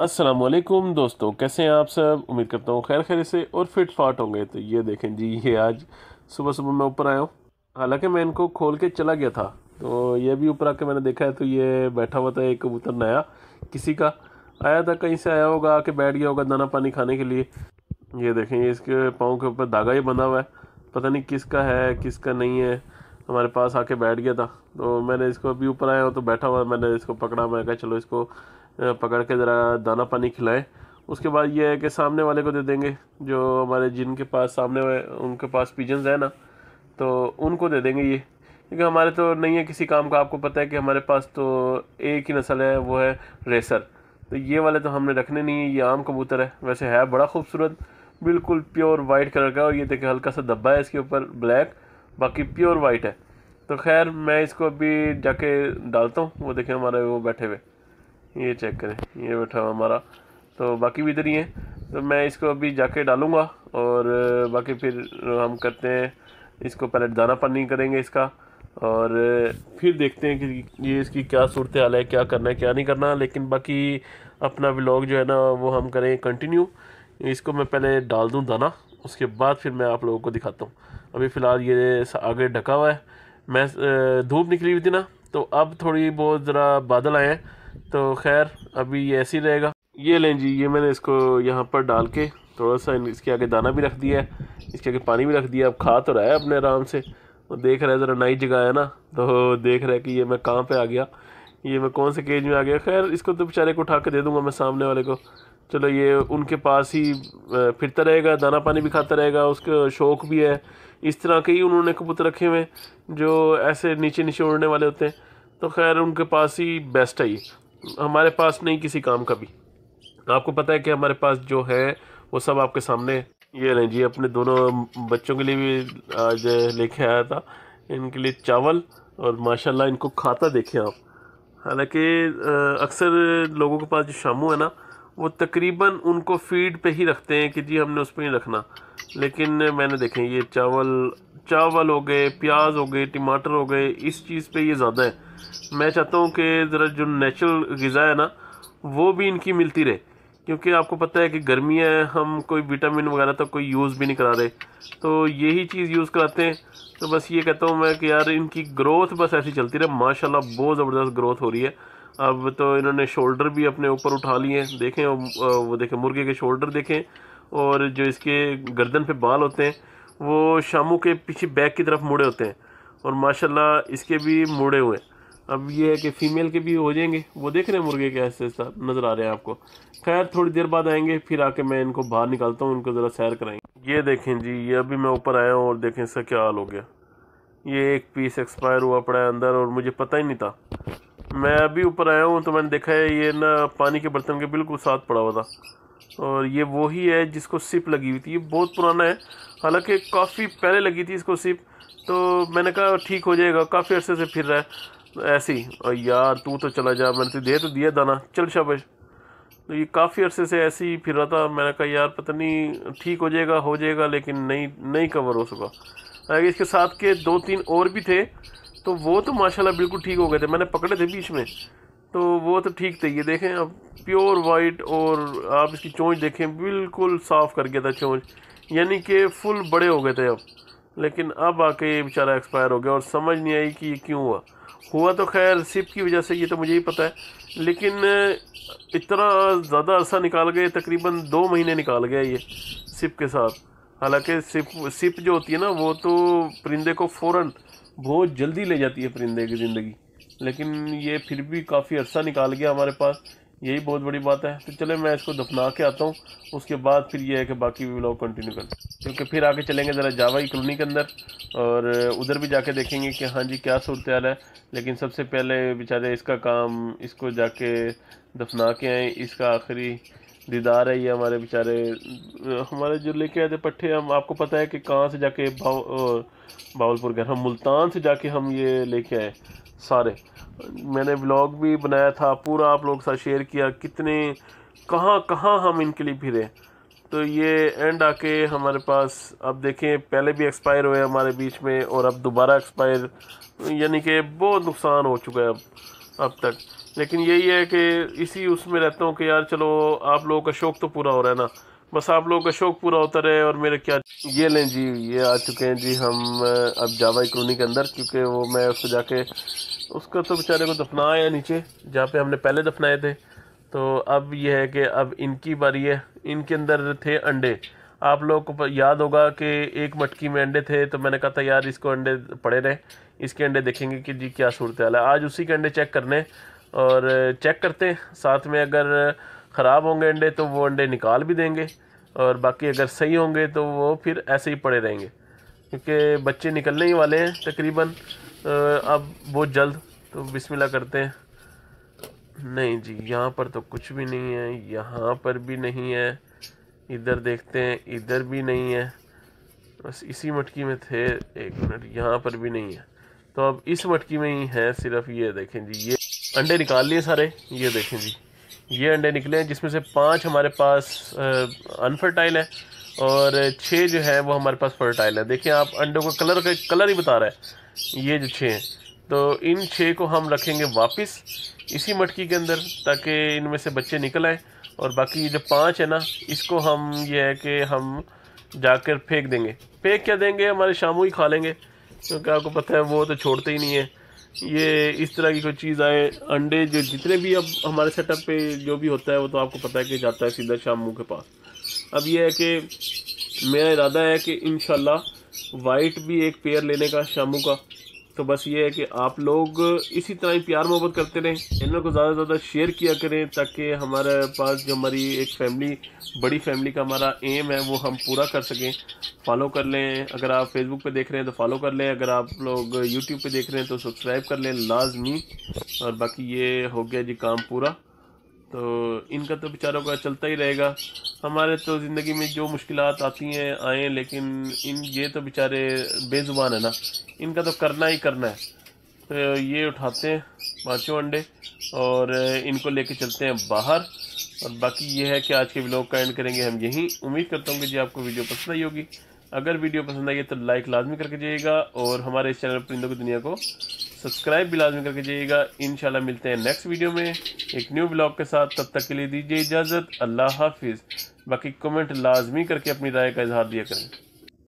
असलम दोस्तों कैसे हैं आप सब उम्मीद करता हूँ खैर खैर से और फिट फाट होंगे तो ये देखें जी ये आज सुबह सुबह मैं ऊपर आया हूँ हालांकि मैं इनको खोल के चला गया था तो ये भी ऊपर आके मैंने देखा है तो ये बैठा हुआ था एक कबूतर नया किसी का आया था कहीं से आया होगा आके बैठ गया होगा दाना पानी खाने के लिए ये देखें इसके पाँव के ऊपर धागा ही बंधा हुआ है पता नहीं किसका है किसका नहीं है हमारे पास आके बैठ गया था तो मैंने इसको अभी ऊपर आया हूँ तो बैठा हुआ मैंने इसको पकड़ा मैं कहा चलो इसको पकड़ के ज़रा दाना पानी खिलाएं उसके बाद ये है कि सामने वाले को दे देंगे जो हमारे जिनके पास सामने उनके पास पिजन्स हैं ना तो उनको दे देंगे ये क्योंकि हमारे तो नहीं है किसी काम का आपको पता है कि हमारे पास तो एक ही नस्ल है वो है रेसर तो ये वाले तो हमने रखने नहीं है ये आम कबूतर है वैसे है बड़ा खूबसूरत बिल्कुल प्योर वाइट कलर का और ये देखिए हल्का सा धब्बा है इसके ऊपर ब्लैक बाकी प्योर वाइट है तो खैर मैं इसको अभी जाके डालता हूँ वो देखें हमारे वो बैठे हुए ये चेक करें ये बैठा हुआ हमारा तो बाकी भी इधर ही है तो मैं इसको अभी जाके डालूँगा और बाकी फिर हम करते हैं इसको पहले दाना पानी करेंगे इसका और फिर देखते हैं कि ये इसकी क्या सूरत हाल है क्या करना है क्या नहीं करना लेकिन बाकी अपना व्लॉग जो है ना वो हम करें कंटिन्यू इसको मैं पहले डाल दूँ दाना उसके बाद फिर मैं आप लोगों को दिखाता हूँ अभी फ़िलहाल ये आगे ढका हुआ है मैं धूप निकली हुई थी ना तो अब थोड़ी बहुत ज़रा बादल आए हैं तो खैर अभी ये ऐसे ही रहेगा ये लें जी ये मैंने इसको यहाँ पर डाल के थोड़ा सा इसके आगे दाना भी रख दिया है इसके आगे पानी भी रख दिया अब खा तो रहा है अपने आराम से वो देख रहा है ज़रा नई जगह है ना तो देख रहा है कि ये मैं कहाँ पे आ गया ये मैं कौन से केज में आ गया खैर इसको तो बेचारे को उठा के दे दूँगा मैं सामने वाले को चलो ये उनके पास ही फिरता रहेगा दाना पानी भी खाता रहेगा उसका शौक भी है इस तरह के ही उन्होंने कबूतर रखे हुए जो ऐसे नीचे नीचे उड़ने वाले होते हैं तो खैर उनके पास ही बेस्ट है ये हमारे पास नहीं किसी काम का भी आपको पता है कि हमारे पास जो है वो सब आपके सामने ये रहें जी अपने दोनों बच्चों के लिए भी आज लेके आया था इनके लिए चावल और माशाल्लाह इनको खाता देखें आप हालांकि अक्सर लोगों के पास जो शामू है ना वो तकरीबन उनको फीड पे ही रखते हैं कि जी हमने उस पर ही रखना लेकिन मैंने देखें ये चावल चावल हो गए प्याज हो गए टमाटर हो गए इस चीज़ पे ये ज़्यादा है मैं चाहता हूँ कि ज़रा जो नेचुरल गज़ा है ना वो भी इनकी मिलती रहे क्योंकि आपको पता है कि गर्मियाँ हैं हम कोई विटामिन वगैरह तो कोई यूज़ भी नहीं करा रहे तो यही चीज़ यूज़ कराते हैं तो बस ये कहता हूँ मैं कि यार इनकी ग्रोथ बस ऐसी चलती रहे माशाल्लाह बहुत ज़बरदस्त ग्रोथ हो रही है अब तो इन्होंने शोल्डर भी अपने ऊपर उठा लिए देखें वो देखें मुर्गे के शोल्डर देखें और जो इसके गर्दन पे बाल होते हैं वो शामू के पीछे बैक की तरफ मुड़े होते हैं और माशाल्लाह इसके भी मुड़े हुए हैं अब ये है कि फ़ीमेल के भी हो जाएंगे वो देख रहे हैं मुर्गे के ऐसे ऐसा नज़र आ रहे हैं आपको खैर थोड़ी देर बाद आएंगे फिर आके मैं इनको बाहर निकालता हूँ उनको ज़रा सैर कराएंगे ये देखें जी ये अभी मैं ऊपर आया हूँ और देखें इसका क्या हाल हो गया ये एक पीस एक्सपायर हुआ पड़ा है अंदर और मुझे पता ही नहीं था मैं अभी ऊपर आया हूँ तो मैंने देखा है ये ना पानी के बर्तन के बिल्कुल साथ पड़ा हुआ था और ये वो ही है जिसको सिप लगी हुई थी ये बहुत पुराना है हालांकि काफ़ी पहले लगी थी इसको सिप तो मैंने कहा ठीक हो जाएगा काफ़ी अरसे से फिर रहा है ऐसे ही और यार तू तो चला जा मैंने तो दे तो दिया दाना चल शाबाश तो ये काफ़ी अरसे से ऐसे ही फिर रहा था मैंने कहा यार पता नहीं ठीक हो जाएगा हो जाएगा लेकिन नहीं नहीं कवर हो सका इसके साथ के दो तीन और भी थे तो वो तो माशाल्लाह बिल्कुल ठीक हो गए थे मैंने पकड़े थे बीच में तो वो तो ठीक थे ये देखें अब प्योर वाइट और आप इसकी चोंच देखें बिल्कुल साफ़ कर गया था चोंच यानी कि फुल बड़े हो गए थे अब लेकिन अब आके ये बेचारा एक्सपायर हो गया और समझ नहीं आई कि ये क्यों हुआ हुआ तो खैर सिप की वजह से ये तो मुझे ही पता है लेकिन इतना ज़्यादा अरसा निकाल गए तकरीबन दो महीने निकाल गया ये सिप के साथ हालांकि सिप सिप जो होती है ना वो तो परिंदे को फ़ौर बहुत जल्दी ले जाती है परिंदे की ज़िंदगी लेकिन ये फिर भी काफ़ी अर्सा निकाल गया हमारे पास यही बहुत बड़ी बात है तो चले मैं इसको दफना के आता हूँ उसके बाद फिर ये है कि बाकी भी ब्लॉग कंटिन्यू कर क्योंकि फिर आके चलेंगे ज़रा जावा कॉलोनी के अंदर और उधर भी जाके देखेंगे कि हाँ जी क्या सूरत है लेकिन सबसे पहले बेचारे इसका काम इसको जाके दफना के आए इसका आखिरी दीदार है ये हमारे बेचारे हमारे जो लेके आए थे पट्टे हम आपको पता है कि कहाँ से जाके बावलपुर गए हम मुल्तान से जाके हम ये लेके आए सारे मैंने ब्लॉग भी बनाया था पूरा आप लोग के साथ शेयर किया कितने कहाँ कहाँ हम इनके लिए फिरे तो ये एंड आके हमारे पास अब देखें पहले भी एक्सपायर हुए हमारे बीच में और अब दोबारा एक्सपायर यानी कि बहुत नुकसान हो चुका है अब अब तक लेकिन यही है कि इसी उसमें रहता हूँ कि यार चलो आप लोगों का शौक़ तो पूरा हो रहा है ना बस आप लोगों का शौक़ पूरा होता रहे और मेरे क्या ये लें जी ये आ चुके हैं जी हम अब जावा इक्रोनी के अंदर क्योंकि वो मैं उसको जाके उसका तो बेचारे को दफनाया नीचे जहाँ पे हमने पहले दफनाए थे तो अब ये है कि अब इनकी बारी है इनके अंदर थे अंडे आप लोगों को याद होगा कि एक मटकी में अंडे थे तो मैंने कहा था यार इसको अंडे पड़े रहे इसके अंडे देखेंगे कि जी क्या सूरत हाल है आज उसी के अंडे चेक करने और चेक करते हैं साथ में अगर ख़राब होंगे अंडे तो वो अंडे निकाल भी देंगे और बाकी अगर सही होंगे तो वो फिर ऐसे ही पड़े रहेंगे क्योंकि बच्चे निकलने ही वाले हैं तकरीबन अब बहुत जल्द तो बिस्मिल्लाह करते हैं नहीं जी यहाँ पर तो कुछ भी नहीं है यहाँ पर भी नहीं है इधर देखते हैं इधर भी नहीं है बस इसी मटकी में थे एक मिनट यहाँ पर भी नहीं है तो अब इस मटकी में ही है सिर्फ ये देखें जी ये अंडे निकाल लिए सारे ये देखें जी ये अंडे निकले हैं जिसमें से पाँच हमारे पास अनफर्टाइल है और छः जो है वो हमारे पास फर्टाइल है देखिए आप अंडों का कलर का कलर ही बता रहा है ये जो छः हैं तो इन छः को हम रखेंगे वापस इसी मटकी के अंदर ताकि इनमें से बच्चे निकल आए और बाकी ये जो पाँच है ना इसको हम ये है कि हम जाकर फेंक देंगे फेंक क्या देंगे हमारे शामू ही खा लेंगे क्योंकि आपको पता है वो तो छोड़ते ही नहीं है ये इस तरह की कोई चीज़ आए अंडे जो जितने भी अब हमारे सेटअप पे जो भी होता है वो तो आपको पता है कि जाता है सीधा शाम मुँह के पास अब ये है कि मेरा इरादा है कि इन वाइट भी एक पेयर लेने का शामू का तो बस ये है कि आप लोग इसी तरह ही प्यार मोहब्बत करते रहें चैनल को ज़्यादा से ज़्यादा शेयर किया करें ताकि हमारे पास जो हमारी एक फैमिली बड़ी फैमिली का हमारा एम है वो हम पूरा कर सकें फॉलो कर लें अगर आप फेसबुक पे देख रहे हैं तो फॉलो कर लें अगर आप लोग यूट्यूब पे देख रहे हैं तो सब्सक्राइब कर लें लाजमी और बाकी ये हो गया जी काम पूरा तो इनका तो बेचारों का चलता ही रहेगा हमारे तो ज़िंदगी में जो मुश्किल आती हैं आए लेकिन इन ये तो बेचारे बेज़ुबान है ना इनका तो करना ही करना है तो ये उठाते हैं पाँचों अंडे और इनको लेके चलते हैं बाहर और बाकी ये है कि आज के ब्लॉग का एंड करेंगे हम यहीं उम्मीद करता हूँ कि जी आपको वीडियो पसंद आई होगी अगर वीडियो पसंद आई है तो लाइक लाजमी करके जाइएगा और हमारे इस चैनल परिंदों की दुनिया को सब्सक्राइब भी लाजमी करके जाइएगा इन मिलते हैं नेक्स्ट वीडियो में एक न्यू ब्लॉग के साथ तब तक के लिए दीजिए इजाज़त अल्लाह हाफिज़ बाकी कमेंट लाजमी करके अपनी राय का इजहार दिया करें